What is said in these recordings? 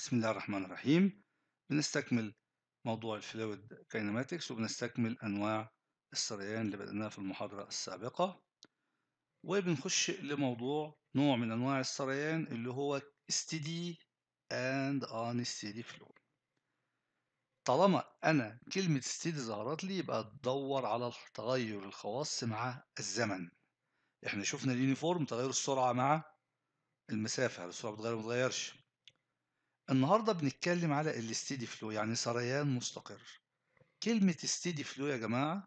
بسم الله الرحمن الرحيم بنستكمل موضوع الفلويد كاينماتكس وبنستكمل أنواع السريان اللي بدأناها في المحاضرة السابقة وبنخش لموضوع نوع من أنواع السريان اللي هو steady and unsteady flow طالما أنا كلمة steady ظهرت لي يبقى تدور على تغير الخواص مع الزمن احنا شفنا اليونيفورم تغير السرعة مع المسافة السرعة بتغير ما بتغيرش النهارده بنتكلم على الاستيدي فلو يعني سريان مستقر كلمة استيدي فلو يا جماعة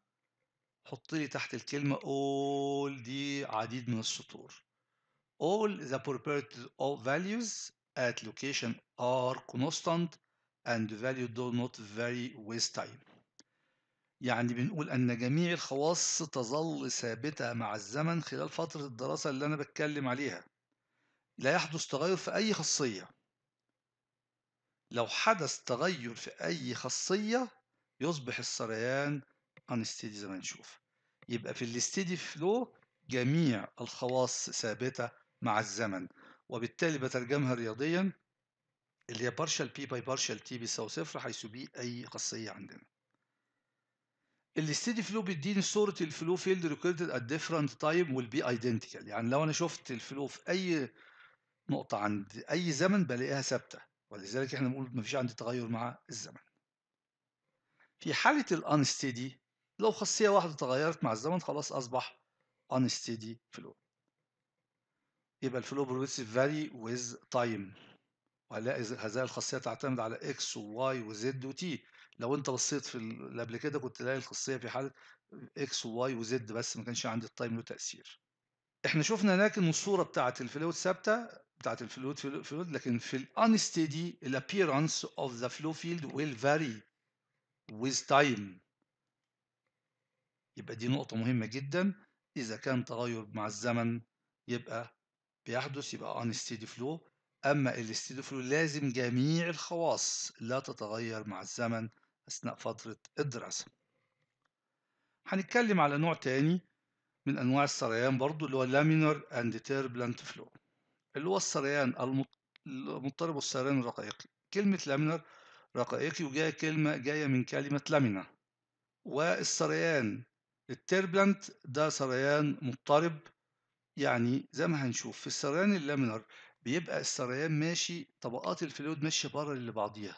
حط لي تحت الكلمة all دي عديد من السطور all the properties of values at location are constant and the value do not vary with time يعني بنقول أن جميع الخواص تظل ثابتة مع الزمن خلال فترة الدراسة اللي أنا بتكلم عليها لا يحدث تغير في أي خاصية لو حدث تغير في أي خاصية يصبح السريان unsteady زي ما نشوف يبقى في الاستيدي فلو جميع الخواص ثابتة مع الزمن وبالتالي بترجمها رياضيا اللي هي partial p by partial t بيساوي صفر حيث بي أي خاصية عندنا الاستيدي فلو بيديني صورة الفلو فيلد ريكوردد ات ديفرنت تايم والبي ايدنتيكال يعني لو أنا شفت الفلو في أي نقطة عند أي زمن بلاقيها ثابتة ولذلك احنا بنقول ما فيش عندي تغير مع الزمن في حالة الانستيدي لو خاصية واحدة تغيرت مع الزمن خلاص أصبح unsteady flow يبقى الفلو progressive vary with time وهلاقي هذه الخاصية تعتمد على x و y و z و t لو أنت بصيت في اللي قبل كده كنت تلاقي الخاصية في حالة x و y و z بس ما كانش عندي التايم له تأثير احنا شفنا هناك ان الصورة بتاعة الفلويد ثابتة بتاعت الفلويد فلويد لكن في الانستيدي الابييرانس اوف ذا فلو فيلد will vary with time يبقى دي نقطة مهمة جدا إذا كان تغير مع الزمن يبقى بيحدث يبقى unsteady flow أما steady فلو لازم جميع الخواص لا تتغير مع الزمن أثناء فترة الدراسة هنتكلم على نوع تاني من أنواع السريان برضو اللي هو laminar and turbulent flow اللي هو السريان المضطرب السريان الرقائقي كلمة لامينر رقائقي وجاية كلمة جاية من كلمة لامينا والسريان التربلنت ده سريان مضطرب يعني زي ما هنشوف في السريان اللامينر بيبقى السريان ماشي طبقات الفلويد ماشية بره لبعضيها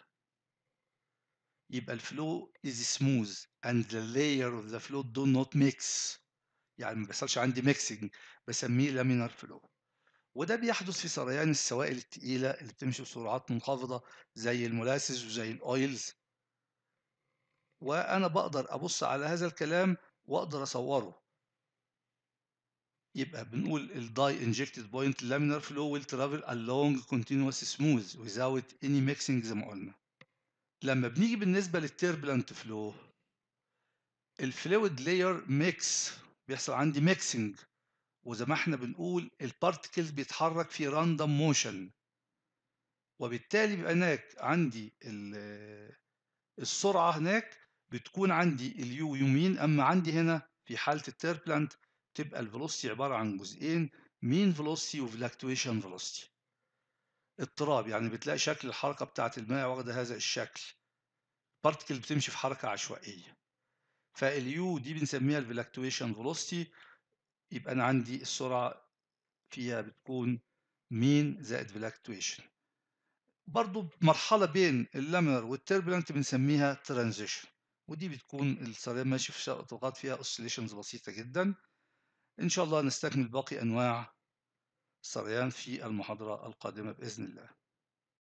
يبقى الفلو is smooth and the layer of the flow do not mix يعني ما بيحصلش عندي mixing بسميه laminar flow وده بيحدث في سريان السوائل التقيلة اللي إمم. بتمشي بسرعات منخفضة زي المولاسيز وزي الأويلز وأنا بقدر أبص على هذا الكلام وأقدر أصوره يبقى بنقول الـ die injected point laminar flow will travel along continuous smooth without any mixing زي ما قلنا لما بنيجي بالنسبة للـ Flow الـ الفلويد Layer Mix بيحصل عندي Mixing وزي ما احنا بنقول البارتكلز بيتحرك في راندوم موشن وبالتالي بيبقى هناك عندي السرعة هناك بتكون عندي اليو يمين أما عندي هنا في حالة التيربلانت تبقى الفيلوسيتي عبارة عن جزئين مين فيلوسيتي وفلاكتويشن فيلوسيتي اضطراب يعني بتلاقي شكل الحركة بتاعة الماء واخدة هذا الشكل بارتكل بتمشي في حركة عشوائية فاليو دي بنسميها الفلاكتويشن فيلوسيتي يبقى أنا عندي السرعة فيها بتكون مين زائد فلاكتويشن برضو مرحلة بين اللامينر والتربلنت بنسميها ترانزيشن ودي بتكون السريان ماشي في شرق الطرقات فيها اوسيليشنز بسيطة جدا إن شاء الله نستكمل باقي أنواع السريان في المحاضرة القادمة بإذن الله